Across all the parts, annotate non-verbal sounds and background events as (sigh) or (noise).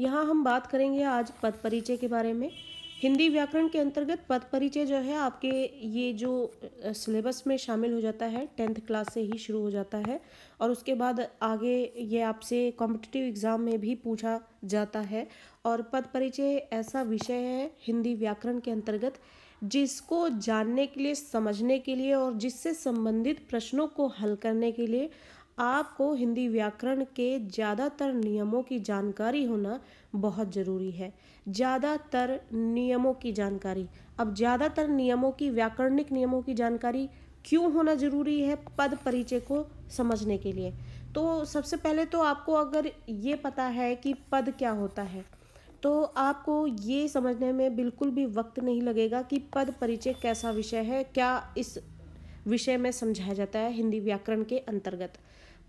यहाँ हम बात करेंगे आज पद परिचय के बारे में हिंदी व्याकरण के अंतर्गत पद परिचय जो है आपके ये जो सिलेबस में शामिल हो जाता है टेंथ क्लास से ही शुरू हो जाता है और उसके बाद आगे ये आपसे कॉम्पिटिटिव एग्ज़ाम में भी पूछा जाता है और पद परिचय ऐसा विषय है हिंदी व्याकरण के अंतर्गत जिसको जानने के लिए समझने के लिए और जिससे संबंधित प्रश्नों को हल करने के लिए आपको हिंदी व्याकरण के ज़्यादातर नियमों की जानकारी होना बहुत ज़रूरी है ज़्यादातर नियमों की जानकारी अब ज़्यादातर नियमों की व्याकरणिक नियमों की जानकारी क्यों होना ज़रूरी है पद परिचय को समझने के लिए तो सबसे पहले तो आपको अगर ये पता है कि पद क्या होता है तो आपको ये समझने में बिल्कुल भी वक्त नहीं लगेगा कि पद परिचय कैसा विषय है क्या इस विषय में समझाया जाता है हिंदी व्याकरण के अंतर्गत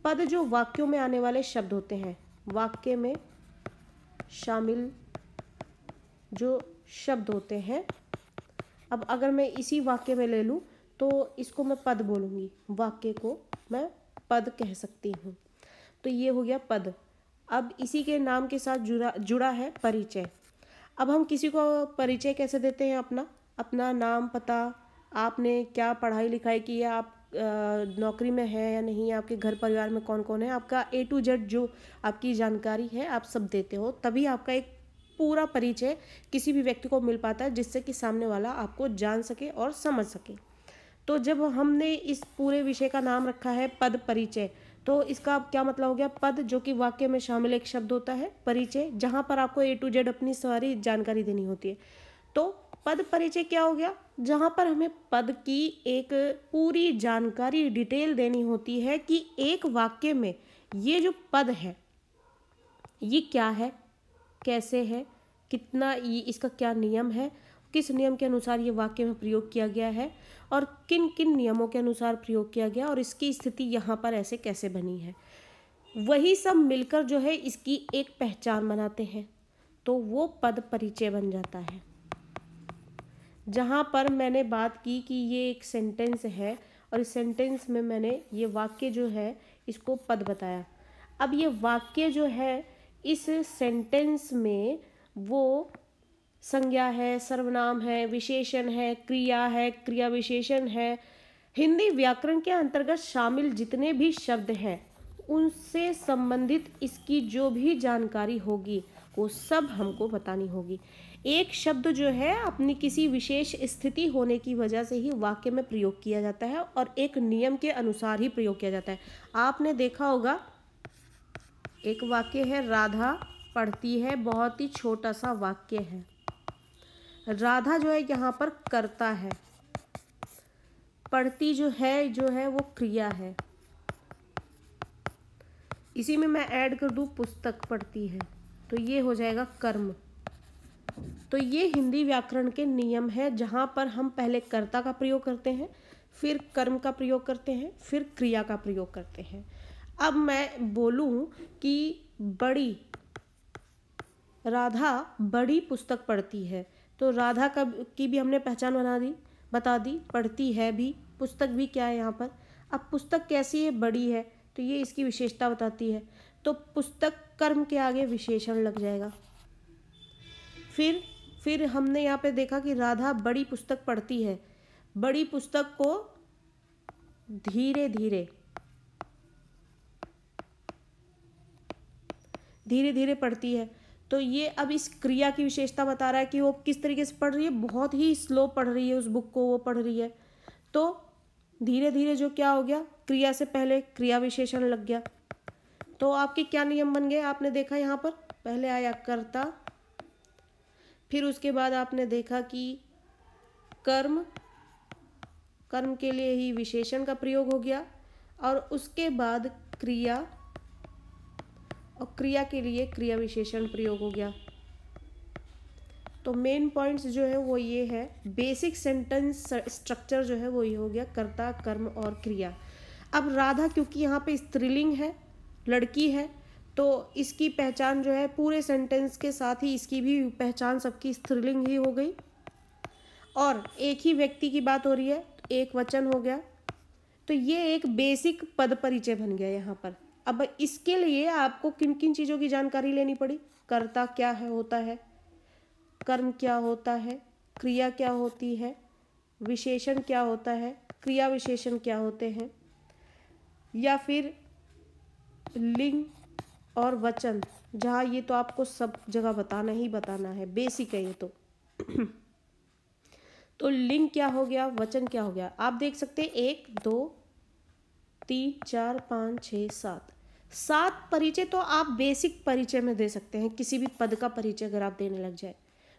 पद जो वाक्यों में आने वाले शब्द होते हैं वाक्य में शामिल जो शब्द होते हैं अब अगर मैं इसी वाक्य में ले लूँ तो इसको मैं पद बोलूँगी वाक्य को मैं पद कह सकती हूँ तो ये हो गया पद अब इसी के नाम के साथ जुड़ा जुड़ा है परिचय अब हम किसी को परिचय कैसे देते हैं अपना अपना नाम पता आपने क्या पढ़ाई लिखाई की है आप नौकरी में है या नहीं आपके घर परिवार में कौन कौन है आपका ए टू जेड जो आपकी जानकारी है आप सब देते हो तभी आपका एक पूरा परिचय किसी भी व्यक्ति को मिल पाता है जिससे कि सामने वाला आपको जान सके और समझ सके तो जब हमने इस पूरे विषय का नाम रखा है पद परिचय तो इसका क्या मतलब हो गया पद जो कि वाक्य में शामिल एक शब्द होता है परिचय जहाँ पर आपको ए टू जेड अपनी सारी जानकारी देनी होती है तो पद परिचय क्या हो गया जहाँ पर हमें पद की एक पूरी जानकारी डिटेल देनी होती है कि एक वाक्य में ये जो पद है ये क्या है कैसे है कितना ये इसका क्या नियम है किस नियम के अनुसार ये वाक्य में प्रयोग किया गया है और किन किन नियमों के अनुसार प्रयोग किया गया और इसकी स्थिति यहाँ पर ऐसे कैसे बनी है वही सब मिलकर जो है इसकी एक पहचान बनाते हैं तो वो पद परिचय बन जाता है जहाँ पर मैंने बात की कि ये एक सेंटेंस है और इस सेंटेंस में मैंने ये वाक्य जो है इसको पद बताया अब ये वाक्य जो है इस सेंटेंस में वो संज्ञा है सर्वनाम है विशेषण है क्रिया है क्रिया विशेषण है हिंदी व्याकरण के अंतर्गत शामिल जितने भी शब्द हैं उनसे संबंधित इसकी जो भी जानकारी होगी वो सब हमको बतानी होगी एक शब्द जो है अपनी किसी विशेष स्थिति होने की वजह से ही वाक्य में प्रयोग किया जाता है और एक नियम के अनुसार ही प्रयोग किया जाता है आपने देखा होगा एक वाक्य है राधा पढ़ती है बहुत ही छोटा सा वाक्य है राधा जो है यहाँ पर करता है पढ़ती जो है जो है वो क्रिया है इसी में मैं ऐड कर दूँ पुस्तक पढ़ती है तो ये हो जाएगा कर्म तो ये हिंदी व्याकरण के नियम है जहाँ पर हम पहले कर्ता का प्रयोग करते हैं फिर कर्म का प्रयोग करते हैं फिर क्रिया का प्रयोग करते हैं अब मैं बोलूँ कि बड़ी राधा बड़ी पुस्तक पढ़ती है तो राधा का की भी हमने पहचान बना दी बता दी पढ़ती है भी पुस्तक भी क्या है यहाँ पर अब पुस्तक कैसी है बड़ी है तो ये इसकी विशेषता बताती है तो पुस्तक कर्म के आगे विशेषण लग जाएगा फिर फिर हमने यहाँ पे देखा कि राधा बड़ी पुस्तक पढ़ती है बड़ी पुस्तक को धीरे धीरे धीरे धीरे पढ़ती है तो ये अब इस क्रिया की विशेषता बता रहा है कि वो किस तरीके से पढ़ रही है बहुत ही स्लो पढ़ रही है उस बुक को वो पढ़ रही है तो धीरे धीरे जो क्या हो गया क्रिया से पहले क्रिया विशेषण लग गया तो आपके क्या नियम बन गए आपने देखा यहाँ पर पहले आया कर्ता फिर उसके बाद आपने देखा कि कर्म कर्म के लिए ही विशेषण का प्रयोग हो गया और उसके बाद क्रिया और क्रिया के लिए क्रिया विशेषण प्रयोग हो गया तो मेन पॉइंट्स जो है वो ये है बेसिक सेंटेंस स्ट्रक्चर जो है वो ये हो गया कर्ता कर्म और क्रिया अब राधा क्योंकि यहाँ पे स्त्रीलिंग है लड़की है तो इसकी पहचान जो है पूरे सेंटेंस के साथ ही इसकी भी पहचान सबकी स्त्रीलिंग ही हो गई और एक ही व्यक्ति की बात हो रही है एक वचन हो गया तो ये एक बेसिक पद परिचय बन गया यहाँ पर अब इसके लिए आपको किन किन चीज़ों की जानकारी लेनी पड़ी कर्ता क्या है होता है कर्म क्या होता है क्रिया क्या होती है विशेषण क्या होता है क्रिया विशेषण क्या होते हैं या फिर लिंग और वचन जहाँ ये तो आपको सब जगह बताना ही बताना है बेसिक है ये तो (clears throat) तो लिंग क्या हो गया वचन क्या हो गया आप देख सकते हैं एक दो तीन चार पाँच छ सात सात परिचय तो आप बेसिक परिचय में दे सकते हैं किसी भी पद का परिचय अगर आप देने लग जाए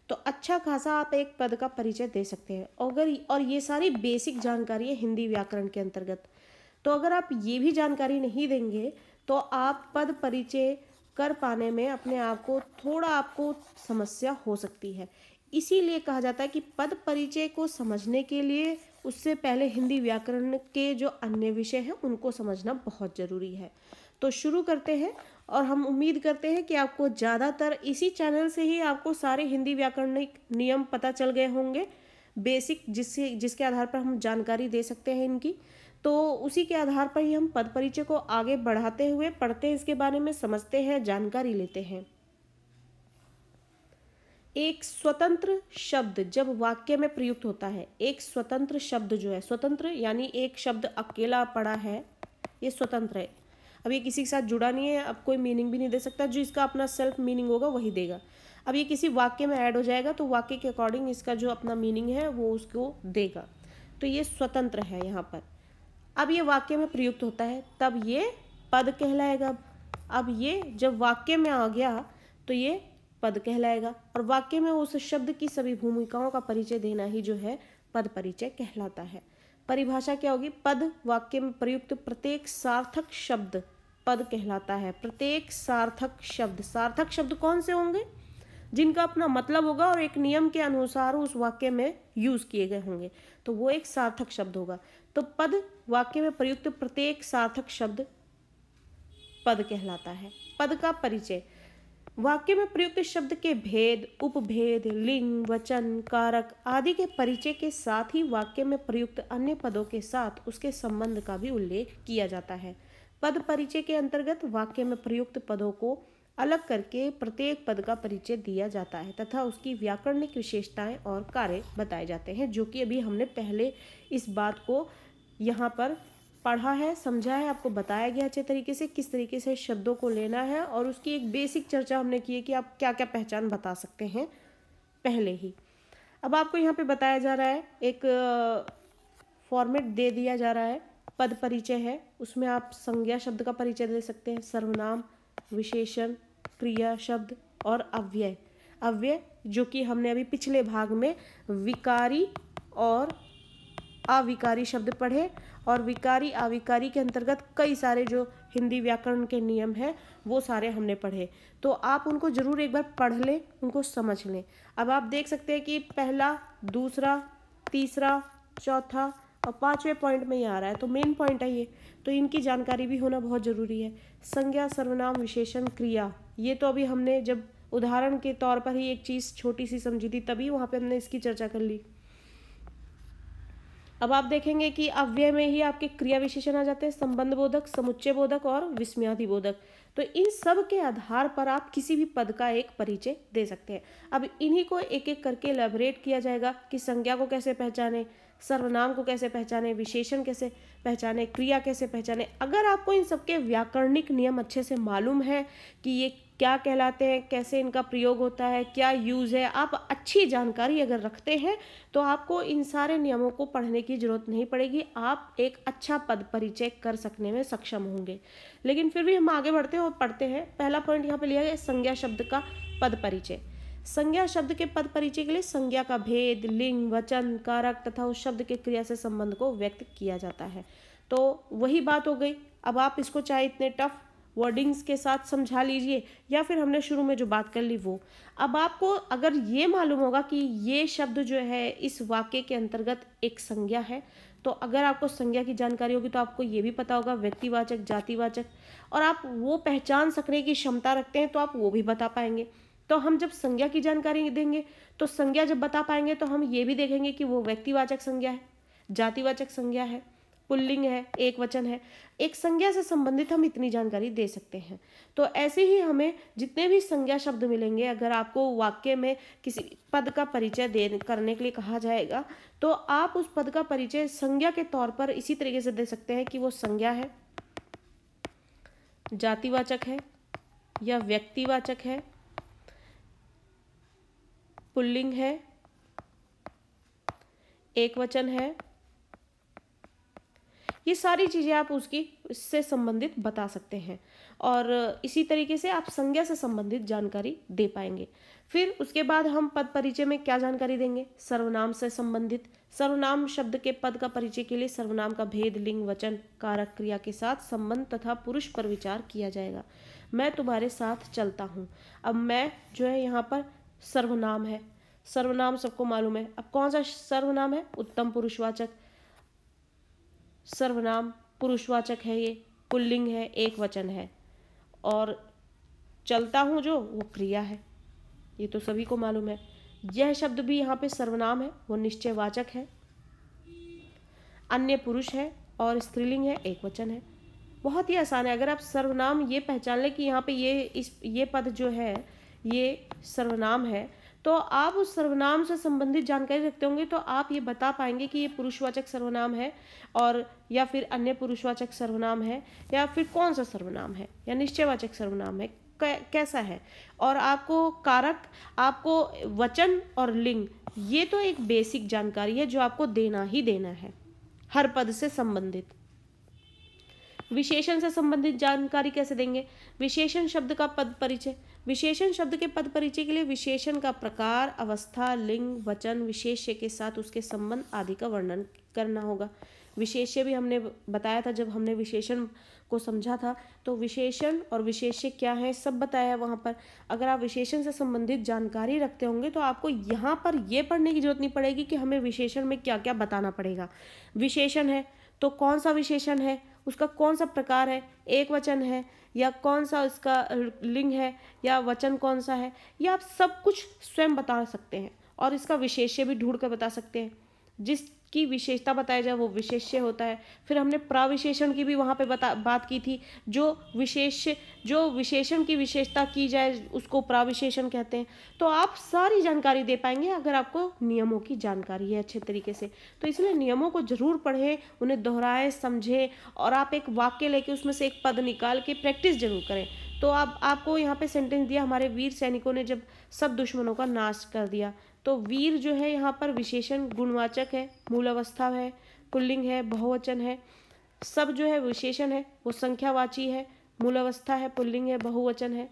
तो अच्छा खासा आप एक पद का परिचय दे सकते हैं अगर और ये सारी बेसिक जानकारी है हिंदी व्याकरण के अंतर्गत तो अगर आप ये भी जानकारी नहीं देंगे तो आप पद परिचय कर पाने में अपने आप को थोड़ा आपको समस्या हो सकती है इसीलिए कहा जाता है कि पद परिचय को समझने के लिए उससे पहले हिंदी व्याकरण के जो अन्य विषय हैं उनको समझना बहुत ज़रूरी है तो शुरू करते हैं और हम उम्मीद करते हैं कि आपको ज़्यादातर इसी चैनल से ही आपको सारे हिंदी व्याकरण नियम पता चल गए होंगे बेसिक जिससे जिसके आधार पर हम जानकारी दे सकते हैं इनकी तो उसी के आधार पर ही हम पद परिचय को आगे बढ़ाते हुए पढ़ते हैं इसके बारे में समझते हैं जानकारी लेते हैं एक स्वतंत्र शब्द जब वाक्य में प्रयुक्त होता है एक स्वतंत्र शब्द जो है स्वतंत्र यानी एक शब्द अकेला पड़ा है ये स्वतंत्र है अब ये किसी के साथ जुड़ा नहीं है अब कोई मीनिंग भी नहीं दे सकता जो इसका अपना सेल्फ मीनिंग होगा वही देगा अब ये किसी वाक्य में ऐड हो जाएगा तो वाक्य के अकॉर्डिंग इसका जो अपना मीनिंग है वो उसको देगा तो ये स्वतंत्र है यहाँ पर अब ये वाक्य में प्रयुक्त होता है तब ये पद कहलाएगा अब ये जब वाक्य में आ गया तो ये पद कहलाएगा और वाक्य में उस शब्द की सभी भूमिकाओं का परिचय देना ही जो है पद परिचय कहलाता है परिभाषा क्या होगी पद वाक्य में प्रयुक्त प्रत्येक सार्थक शब्द पद कहलाता है प्रत्येक सार्थक शब्द सार्थक शब्द कौन से होंगे जिनका अपना मतलब होगा और एक नियम के अनुसार उस वाक्य में यूज किए गए होंगे तो वो एक सार्थक शब्द होगा तो पद वाक्य में प्रयुक्त प्रत्येक सार्थक शब्द पद कहलाता है पद का परिचय वाक्य में प्रयुक्त शब्द के भेद उपभेद लिंग वचन कारक आदि के परिचय के साथ ही वाक्य में प्रयुक्त अन्य पदों के साथ उसके संबंध का भी उल्लेख किया जाता है पद परिचय के अंतर्गत वाक्य में प्रयुक्त पदों को अलग करके प्रत्येक पद का परिचय दिया जाता है तथा उसकी व्याकरणिक विशेषताएं और कार्य बताए जाते हैं जो कि अभी हमने पहले इस बात को यहाँ पर पढ़ा है समझा है आपको बताया गया अच्छे तरीके से किस तरीके से शब्दों को लेना है और उसकी एक बेसिक चर्चा हमने की है कि आप क्या क्या पहचान बता सकते हैं पहले ही अब आपको यहाँ पे बताया जा रहा है एक फॉर्मेट दे दिया जा रहा है पद परिचय है उसमें आप संज्ञा शब्द का परिचय दे सकते हैं सर्वनाम विशेषण क्रिया शब्द और अव्यय अव्यय जो कि हमने अभी पिछले भाग में विकारी और अविकारी शब्द पढ़े और विकारी अविकारी के अंतर्गत कई सारे जो हिंदी व्याकरण के नियम हैं वो सारे हमने पढ़े तो आप उनको ज़रूर एक बार पढ़ लें उनको समझ लें अब आप देख सकते हैं कि पहला दूसरा तीसरा चौथा और पांचवें पॉइंट में ये आ रहा है तो मेन पॉइंट है ये तो इनकी जानकारी भी होना बहुत ज़रूरी है संज्ञा सर्वनाम विशेषण क्रिया ये तो अभी हमने जब उदाहरण के तौर पर ही एक चीज़ छोटी सी समझी थी तभी वहाँ पे हमने इसकी चर्चा कर ली अब आप देखेंगे कि अव्यय में ही आपके क्रिया विशेषण आ जाते हैं संबंध बोधक समुच्चय बोधक और विस्मयादि बोधक तो इन सब के आधार पर आप किसी भी पद का एक परिचय दे सकते हैं अब इन्हीं को एक एक करके लेबरेट किया जाएगा कि संज्ञा को कैसे पहचाने सर्वनाम को कैसे पहचाने विशेषण कैसे पहचाने क्रिया कैसे पहचाने अगर आपको इन सबके व्याकरणिक नियम अच्छे से मालूम है कि ये क्या कहलाते हैं कैसे इनका प्रयोग होता है क्या यूज़ है आप अच्छी जानकारी अगर रखते हैं तो आपको इन सारे नियमों को पढ़ने की ज़रूरत नहीं पड़ेगी आप एक अच्छा पद परिचय कर सकने में सक्षम होंगे लेकिन फिर भी हम आगे बढ़ते हैं और पढ़ते हैं पहला पॉइंट यहाँ पे लिया गया संज्ञा शब्द का पद परिचय संज्ञा शब्द के पद परिचय के लिए संज्ञा का भेद लिंग वचन कारक तथा उस शब्द के क्रिया से संबंध को व्यक्त किया जाता है तो वही बात हो गई अब आप इसको चाहे इतने टफ वर्डिंग्स के साथ समझा लीजिए या फिर हमने शुरू में जो बात कर ली वो अब आपको अगर ये मालूम होगा कि ये शब्द जो है इस वाक्य के अंतर्गत एक संज्ञा है तो अगर आपको संज्ञा की जानकारी होगी तो आपको ये भी पता होगा व्यक्तिवाचक जातिवाचक और आप वो पहचान सकने की क्षमता रखते हैं तो आप वो भी बता पाएंगे तो हम जब संज्ञा की जानकारी देंगे तो संज्ञा जब बता पाएंगे तो हम ये भी देखेंगे कि वो व्यक्तिवाचक संज्ञा है जातिवाचक संज्ञा है पुल्लिंग है एक वचन है एक संज्ञा से संबंधित हम इतनी जानकारी दे सकते हैं तो ऐसे ही हमें जितने भी संज्ञा शब्द मिलेंगे अगर आपको वाक्य में किसी पद का परिचय दे करने के लिए कहा जाएगा तो आप उस पद का परिचय संज्ञा के तौर पर इसी तरीके से दे सकते हैं कि वो संज्ञा है जातिवाचक है या व्यक्तिवाचक है पुल्लिंग है एक वचन है ये सारी चीज़ें आप उसकी इससे संबंधित बता सकते हैं और इसी तरीके से आप संज्ञा से संबंधित जानकारी दे पाएंगे फिर उसके बाद हम पद परिचय में क्या जानकारी देंगे सर्वनाम से संबंधित सर्वनाम शब्द के पद का परिचय के लिए सर्वनाम का भेद लिंग वचन कारक क्रिया के साथ संबंध तथा पुरुष पर विचार किया जाएगा मैं तुम्हारे साथ चलता हूँ अब मैं जो है यहाँ पर सर्वनाम है सर्वनाम सबको मालूम है अब कौन सा सर्वनाम है उत्तम पुरुषवाचक सर्वनाम पुरुषवाचक है ये पुल्लिंग है एक वचन है और चलता हूँ जो वो क्रिया है ये तो सभी को मालूम है यह शब्द भी यहाँ पे सर्वनाम है वो निश्चयवाचक है अन्य पुरुष है और स्त्रीलिंग है एक वचन है बहुत ही आसान है अगर आप सर्वनाम ये पहचान लें कि यहाँ पे ये इस ये पद जो है ये सर्वनाम है तो आप उस सर्वनाम से संबंधित जानकारी रखते होंगे तो आप ये बता पाएंगे कि ये पुरुषवाचक सर्वनाम है और या फिर अन्य पुरुषवाचक सर्वनाम है या फिर कौन सा सर्वनाम है या निश्चयवाचक सर्वनाम है कैसा है और आपको कारक आपको वचन और लिंग ये तो एक बेसिक जानकारी है जो आपको देना ही देना है हर पद से संबंधित विशेषण से संबंधित जानकारी कैसे देंगे विशेषण शब्द का पद परिचय विशेषण शब्द के पद परिचय के लिए विशेषण का प्रकार अवस्था लिंग वचन विशेष्य के साथ उसके संबंध आदि का वर्णन करना होगा विशेष्य भी हमने बताया था जब हमने विशेषण को समझा था तो विशेषण और विशेष्य क्या है सब बताया है वहाँ पर अगर आप विशेषण से संबंधित जानकारी रखते होंगे तो आपको यहाँ पर ये पढ़ने की जरूरत नहीं पड़ेगी कि हमें विशेषण में क्या क्या बताना पड़ेगा विशेषण है तो कौन सा विशेषण है उसका कौन सा प्रकार है एक वचन है या कौन सा उसका लिंग है या वचन कौन सा है या आप सब कुछ स्वयं बता सकते हैं और इसका विशेष्य भी ढूंढ कर बता सकते हैं जिस की विशेषता बताया जाए वो विशेष्य होता है फिर हमने प्राविशेषण की भी वहाँ पे बता बात की थी जो विशेष जो विशेषण की विशेषता की जाए उसको प्राविशेषण कहते हैं तो आप सारी जानकारी दे पाएंगे अगर आपको नियमों की जानकारी है अच्छे तरीके से तो इसलिए नियमों को जरूर पढ़ें उन्हें दोहराएं समझें और आप एक वाक्य लेके उसमें से एक पद निकाल के प्रैक्टिस जरूर करें तो आप आपको यहाँ पे सेंटेंस दिया हमारे वीर सैनिकों ने जब सब दुश्मनों का नाश कर दिया तो वीर जो है यहाँ पर विशेषण गुणवाचक है मूलावस्था है पुल्लिंग है बहुवचन है सब जो है विशेषण है वो संख्यावाची है मूलावस्था है पुल्लिंग है बहुवचन है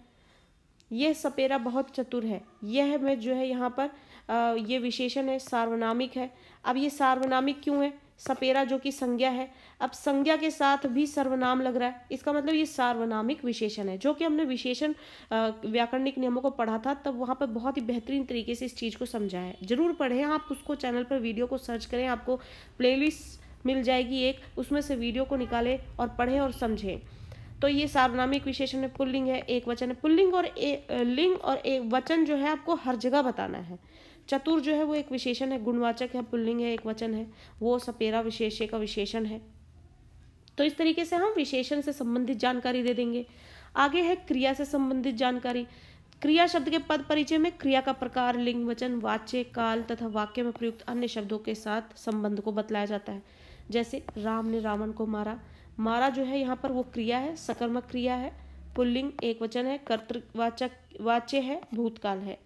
यह सपेरा बहुत चतुर है यह मैं जो है यहाँ पर आ, ये विशेषण है सार्वनामिक है अब ये सार्वनामिक क्यों है सपेरा जो कि संज्ञा है अब संज्ञा के साथ भी सर्वनाम लग रहा है इसका मतलब ये सार्वनामिक विशेषण है जो कि हमने विशेषण व्याकरणिक नियमों को पढ़ा था तब वहाँ पर बहुत ही बेहतरीन तरीके से इस चीज़ को समझा है जरूर पढ़ें आप उसको चैनल पर वीडियो को सर्च करें आपको प्ले मिल जाएगी एक उसमें से वीडियो को निकालें और पढ़ें और समझें तो ये सार्वनामिक विशेषण है पुल्लिंग है एक वचन है पुल्लिंग और ए, लिंग और एक वचन जो है आपको हर जगह बताना है चतुर जो है वो एक विशेषण है गुणवाचक है पुल्लिंग है एक वचन है वो सपेरा विशेष्य का विशेषण है तो इस तरीके से हम विशेषण से संबंधित जानकारी दे देंगे आगे है क्रिया से संबंधित जानकारी क्रिया शब्द के पद परिचय में क्रिया का प्रकार लिंग वचन वाच्य काल तथा वाक्य में प्रयुक्त अन्य शब्दों के साथ संबंध को बतलाया जाता है जैसे राम ने रावण को मारा मारा जो है यहाँ पर वो क्रिया है सकर्मक क्रिया है पुल्लिंग एक वचन है कर्तवाचक वाच्य है भूतकाल है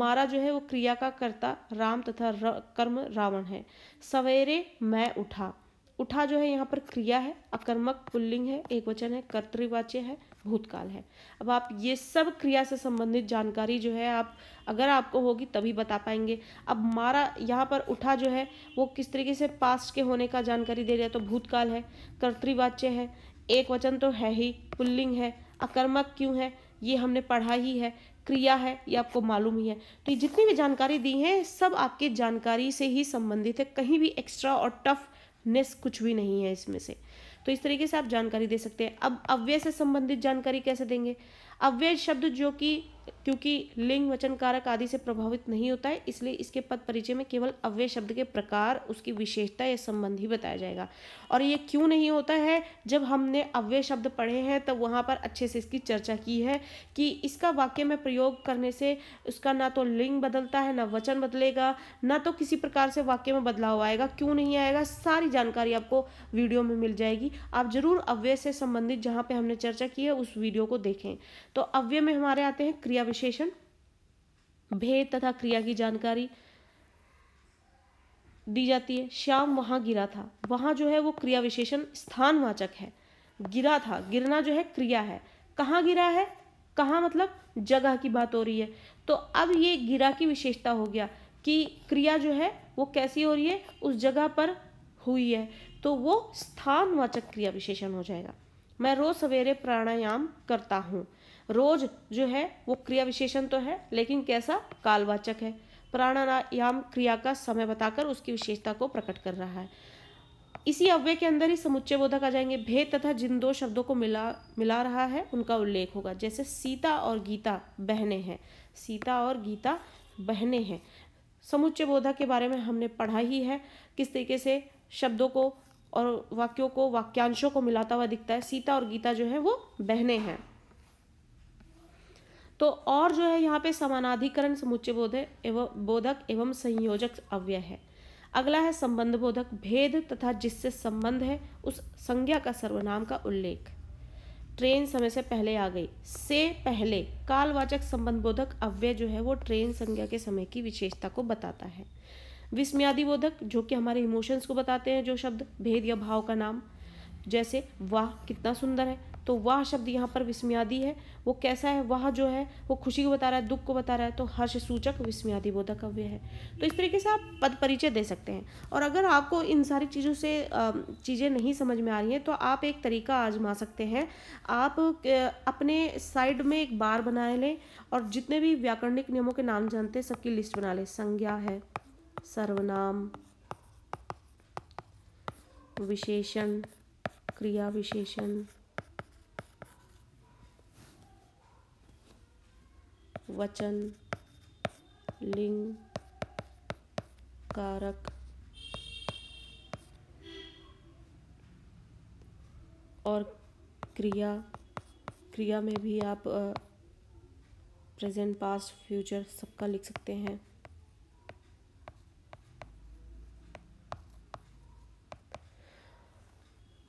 मारा जो है वो क्रिया का कर्ता राम तथा र, कर्म रावण है सवेरे मैं उठा उठा जो है यहाँ पर क्रिया है अकर्मक पुल्लिंग है एक वचन है कर्तृवाच्य है भूतकाल है अब आप ये सब क्रिया से संबंधित जानकारी जो है आप अगर आपको होगी तभी बता पाएंगे अब मारा यहाँ पर उठा जो है वो किस तरीके से पास्ट के होने का जानकारी दे रहा है तो भूतकाल है कर्तृवाच्य है एक वचन तो है ही पुल्लिंग है अकर्मक क्यों है ये हमने पढ़ा ही है क्रिया है ये आपको मालूम ही है तो ये जितनी भी जानकारी दी है सब आपके जानकारी से ही संबंधित है कहीं भी एक्स्ट्रा और टफनेस कुछ भी नहीं है इसमें से तो इस तरीके से आप जानकारी दे सकते हैं अब अव्यय से संबंधित जानकारी कैसे देंगे अव्यय शब्द जो कि क्योंकि लिंग वचन कारक आदि से प्रभावित नहीं होता है इसलिए इसके पद परिचय में केवल अव्यय शब्द के प्रकार उसकी विशेषता या संबंध ही बताया जाएगा और ये क्यों नहीं होता है जब हमने अव्यय शब्द पढ़े हैं तब वहाँ पर अच्छे से इसकी चर्चा की है कि इसका वाक्य में प्रयोग करने से उसका ना तो लिंग बदलता है ना वचन बदलेगा ना तो किसी प्रकार से वाक्य में बदलाव आएगा क्यों नहीं आएगा सारी जानकारी आपको वीडियो में मिल जाएगी आप ज़रूर अव्यय से संबंधित जहाँ पर हमने चर्चा की है उस वीडियो को देखें तो अव्यय में हमारे आते हैं क्रिया विशेषण भेद तथा क्रिया की जानकारी दी जाती है श्याम वहां गिरा था वहां जो है वो क्रिया विशेषण स्थानवाचक है गिरा था गिरना जो है क्रिया है कहाँ गिरा है कहाँ मतलब जगह की बात हो रही है तो अब ये गिरा की विशेषता हो गया कि क्रिया जो है वो कैसी हो रही है उस जगह पर हुई है तो वो स्थानवाचक क्रिया विशेषण हो जाएगा मैं रोज सवेरे प्राणायाम करता हूँ रोज जो है वो क्रिया विशेषण तो है लेकिन कैसा कालवाचक है प्राणायाम क्रिया का समय बताकर उसकी विशेषता को प्रकट कर रहा है इसी अव्यय के अंदर ही समुच्चय बोधक आ जाएंगे भेद तथा जिन दो शब्दों को मिला मिला रहा है उनका उल्लेख होगा जैसे सीता और गीता बहने हैं सीता और गीता बहने हैं समुच्चय बोधक के बारे में हमने पढ़ा ही है किस तरीके से शब्दों को और वाक्यों को वाक्यांशों को मिलाता हुआ दिखता है सीता और गीता जो है वो बहने हैं तो और जो है यहाँ पे समानाधिकरण समुच्चय बोध एवं बोधक एवं संयोजक अव्यय है अगला है संबंध बोधक भेद तथा जिससे संबंध है उस संज्ञा का सर्वनाम का उल्लेख ट्रेन समय से पहले आ गई से पहले कालवाचक संबंध बोधक अव्यय जो है वो ट्रेन संज्ञा के समय की विशेषता को बताता है विस्मयादि बोधक जो कि हमारे इमोशंस को बताते हैं जो शब्द भेद या भाव का नाम जैसे वाह कितना सुंदर है तो वह शब्द यहाँ पर विस्म्यादी है वो कैसा है वह जो है वो खुशी को बता रहा है दुख को बता रहा है तो हर्ष सूचक विस्म्यादि बोधक कव्य है तो इस तरीके से आप पद परिचय दे सकते हैं और अगर आपको इन सारी चीज़ों से चीज़ें नहीं समझ में आ रही हैं तो आप एक तरीका आजमा सकते हैं आप अपने साइड में एक बार बना लें और जितने भी व्याकरणिक नियमों के नाम जानते हैं सबकी लिस्ट बना लें संज्ञा है सर्वनाम विशेषण क्रिया विशेषण वचन लिंग कारक और क्रिया क्रिया में भी आप प्रेजेंट पास्ट फ्यूचर सबका लिख सकते हैं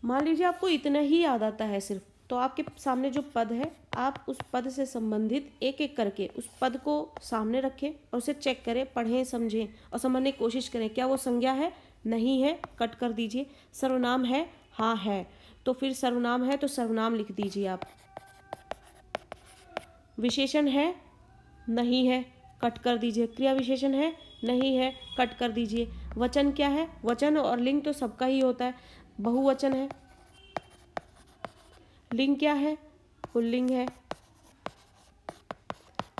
मान लीजिए आपको इतना ही याद आता है सिर्फ तो आपके सामने जो पद है आप उस पद से संबंधित एक एक करके उस पद को सामने रखें और उसे चेक करें पढ़ें समझें और समझने की कोशिश करें क्या वो संज्ञा है नहीं है कट कर दीजिए सर्वनाम है हाँ है तो फिर सर्वनाम है तो सर्वनाम लिख दीजिए आप विशेषण है नहीं है कट कर दीजिए क्रिया विशेषण है नहीं है कट कर दीजिए वचन क्या है वचन और लिंग तो सबका ही होता है बहुवचन है लिंग क्या है पुल्लिंग है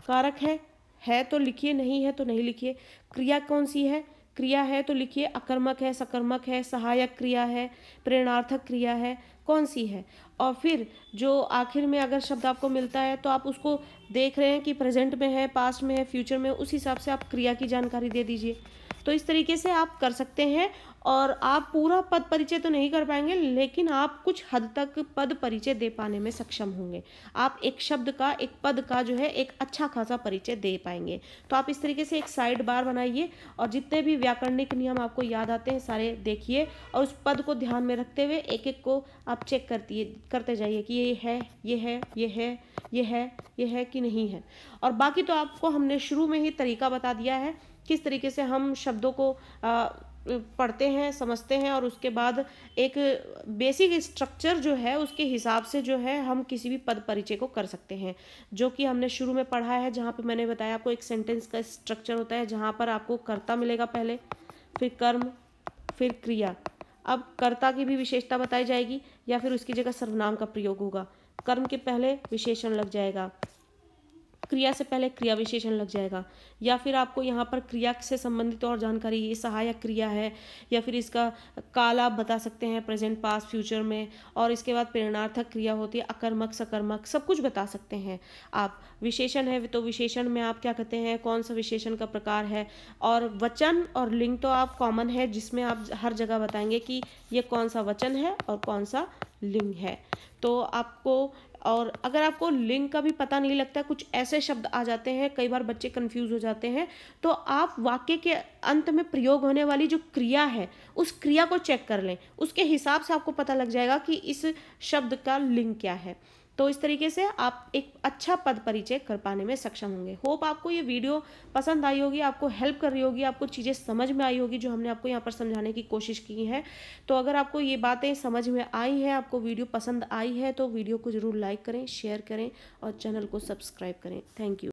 कारक है है तो लिखिए नहीं है तो नहीं लिखिए क्रिया कौन सी है क्रिया है तो लिखिए अकर्मक है सकर्मक है सहायक क्रिया है प्रेरणार्थक क्रिया है कौन सी है और फिर जो आखिर में अगर शब्द आपको मिलता है तो आप उसको देख रहे हैं कि प्रेजेंट में है पास्ट में है फ्यूचर में उस हिसाब से आप क्रिया की जानकारी दे दीजिए तो इस तरीके से आप कर सकते हैं और आप पूरा पद परिचय तो नहीं कर पाएंगे लेकिन आप कुछ हद तक पद परिचय दे पाने में सक्षम होंगे आप एक शब्द का एक पद का जो है एक अच्छा खासा परिचय दे पाएंगे तो आप इस तरीके से एक साइड बार बनाइए और जितने भी व्याकरणिक नियम आपको याद आते हैं सारे देखिए और उस पद को ध्यान में रखते हुए एक एक को आप चेक करती करते जाइए कि ये है ये है ये है ये है ये है कि नहीं है और बाकी तो आपको हमने शुरू में ही तरीका बता दिया है किस तरीके से हम शब्दों को पढ़ते हैं समझते हैं और उसके बाद एक बेसिक स्ट्रक्चर जो है उसके हिसाब से जो है हम किसी भी पद परिचय को कर सकते हैं जो कि हमने शुरू में पढ़ा है जहाँ पे मैंने बताया आपको एक सेंटेंस का स्ट्रक्चर होता है जहाँ पर आपको कर्ता मिलेगा पहले फिर कर्म फिर क्रिया अब कर्ता की भी विशेषता बताई जाएगी या फिर उसकी जगह सर्वनाम का प्रयोग होगा कर्म के पहले विशेषण लग जाएगा क्रिया से पहले क्रिया विशेषण लग जाएगा या फिर आपको यहाँ पर क्रिया से संबंधित और जानकारी ये सहायक क्रिया है या फिर इसका काल आप बता सकते हैं प्रेजेंट पास फ्यूचर में और इसके बाद प्रेरणार्थक क्रिया होती है अकर्मक सकर्मक सब कुछ बता सकते हैं आप विशेषण है तो विशेषण में आप क्या कहते हैं कौन सा विशेषण का प्रकार है और वचन और लिंग तो आप कॉमन है जिसमें आप हर जगह बताएंगे कि ये कौन सा वचन है और कौन सा लिंग है तो आपको और अगर आपको लिंग का भी पता नहीं लगता कुछ ऐसे शब्द आ जाते हैं कई बार बच्चे कंफ्यूज हो जाते हैं तो आप वाक्य के अंत में प्रयोग होने वाली जो क्रिया है उस क्रिया को चेक कर लें उसके हिसाब से आपको पता लग जाएगा कि इस शब्द का लिंग क्या है तो इस तरीके से आप एक अच्छा पद परिचय कर पाने में सक्षम होंगे होप आपको ये वीडियो पसंद आई होगी आपको हेल्प कर रही होगी आपको चीज़ें समझ में आई होगी जो हमने आपको यहाँ पर समझाने की कोशिश की है तो अगर आपको ये बातें समझ में आई है आपको वीडियो पसंद आई है तो वीडियो को ज़रूर लाइक करें शेयर करें और चैनल को सब्सक्राइब करें थैंक यू